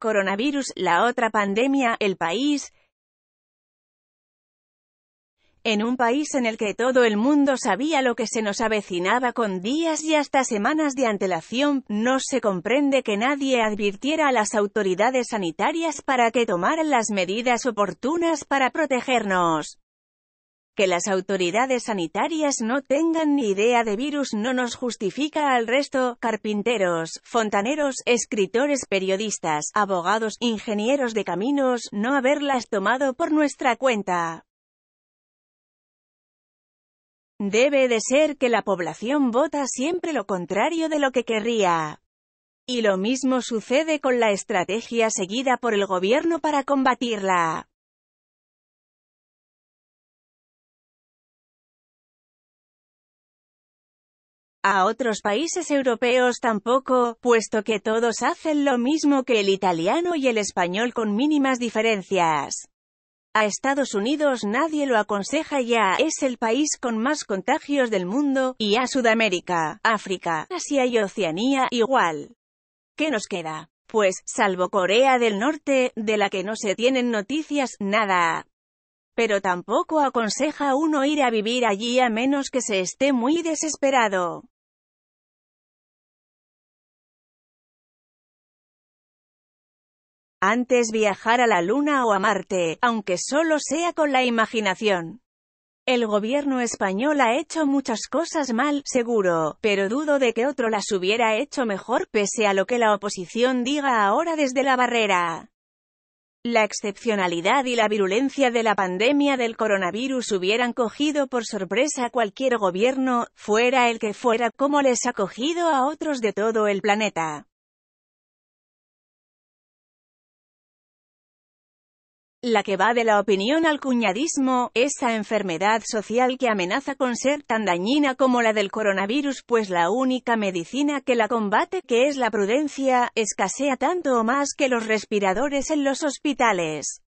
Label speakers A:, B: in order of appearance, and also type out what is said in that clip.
A: Coronavirus, la otra pandemia, el país. En un país en el que todo el mundo sabía lo que se nos avecinaba con días y hasta semanas de antelación, no se comprende que nadie advirtiera a las autoridades sanitarias para que tomaran las medidas oportunas para protegernos. Que las autoridades sanitarias no tengan ni idea de virus no nos justifica al resto, carpinteros, fontaneros, escritores, periodistas, abogados, ingenieros de caminos, no haberlas tomado por nuestra cuenta. Debe de ser que la población vota siempre lo contrario de lo que querría. Y lo mismo sucede con la estrategia seguida por el gobierno para combatirla. a otros países europeos tampoco, puesto que todos hacen lo mismo que el italiano y el español con mínimas diferencias. A Estados Unidos nadie lo aconseja ya, es el país con más contagios del mundo, y a Sudamérica, África, Asia y Oceanía, igual. ¿Qué nos queda? Pues, salvo Corea del Norte, de la que no se tienen noticias, nada. Pero tampoco aconseja uno ir a vivir allí a menos que se esté muy desesperado. antes viajar a la Luna o a Marte, aunque solo sea con la imaginación. El gobierno español ha hecho muchas cosas mal, seguro, pero dudo de que otro las hubiera hecho mejor pese a lo que la oposición diga ahora desde la barrera. La excepcionalidad y la virulencia de la pandemia del coronavirus hubieran cogido por sorpresa a cualquier gobierno, fuera el que fuera, como les ha cogido a otros de todo el planeta. la que va de la opinión al cuñadismo, esa enfermedad social que amenaza con ser tan dañina como la del coronavirus, pues la única medicina que la combate, que es la prudencia, escasea tanto o más que los respiradores en los hospitales.